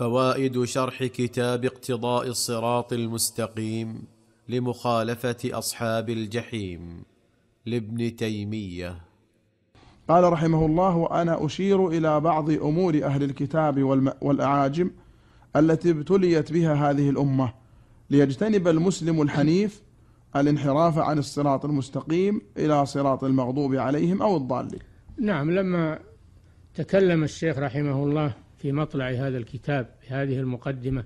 فوائد شرح كتاب اقتضاء الصراط المستقيم لمخالفه اصحاب الجحيم لابن تيميه قال رحمه الله وانا اشير الى بعض امور اهل الكتاب والاعاجم التي ابتليت بها هذه الامه ليجتنب المسلم الحنيف الانحراف عن الصراط المستقيم الى صراط المغضوب عليهم او الضالين. نعم لما تكلم الشيخ رحمه الله في مطلع هذا الكتاب بهذه المقدمة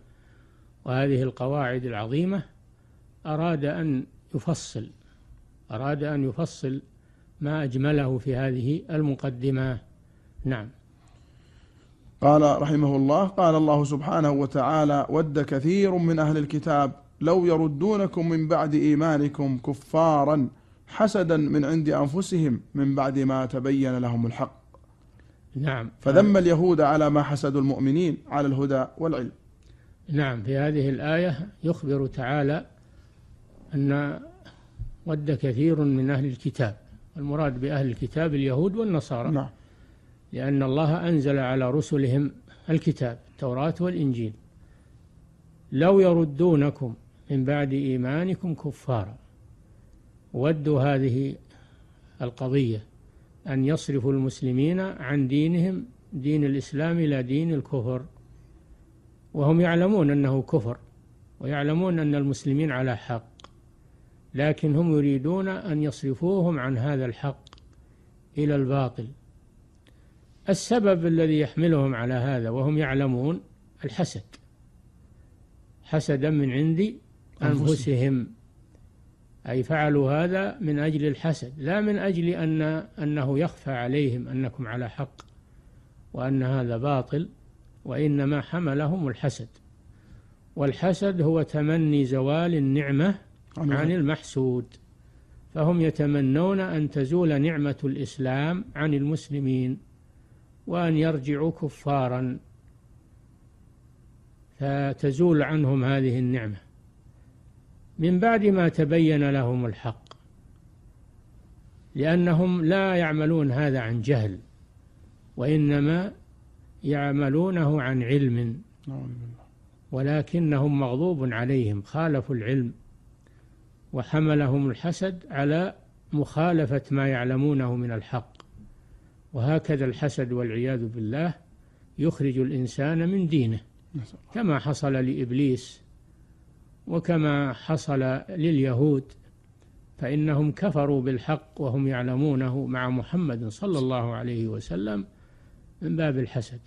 وهذه القواعد العظيمة أراد أن يفصل أراد أن يفصل ما أجمله في هذه المقدمة نعم قال رحمه الله قال الله سبحانه وتعالى ود كثير من أهل الكتاب لو يردونكم من بعد إيمانكم كفارا حسدا من عند أنفسهم من بعد ما تبين لهم الحق نعم فذم آه. اليهود على ما حسدوا المؤمنين على الهدى والعلم نعم في هذه الآية يخبر تعالى أن ود كثير من أهل الكتاب المراد بأهل الكتاب اليهود والنصارى نعم لأن الله أنزل على رسلهم الكتاب التوراة والإنجيل لو يردونكم من بعد إيمانكم كفارا ودوا هذه القضية أن يصرفوا المسلمين عن دينهم دين الإسلام إلى دين الكفر وهم يعلمون أنه كفر ويعلمون أن المسلمين على حق لكن هم يريدون أن يصرفوهم عن هذا الحق إلى الباطل السبب الذي يحملهم على هذا وهم يعلمون الحسد حسدا من عند أنفسهم أي فعلوا هذا من أجل الحسد لا من أجل أن أنه يخفى عليهم أنكم على حق وأن هذا باطل وإنما حملهم الحسد والحسد هو تمني زوال النعمة عن المحسود فهم يتمنون أن تزول نعمة الإسلام عن المسلمين وأن يرجعوا كفارا فتزول عنهم هذه النعمة من بعد ما تبين لهم الحق لأنهم لا يعملون هذا عن جهل وإنما يعملونه عن علم ولكنهم مغضوب عليهم خالفوا العلم وحملهم الحسد على مخالفة ما يعلمونه من الحق وهكذا الحسد والعياذ بالله يخرج الإنسان من دينه نعم. كما حصل لإبليس وكما حصل لليهود فإنهم كفروا بالحق وهم يعلمونه مع محمد صلى الله عليه وسلم من باب الحسد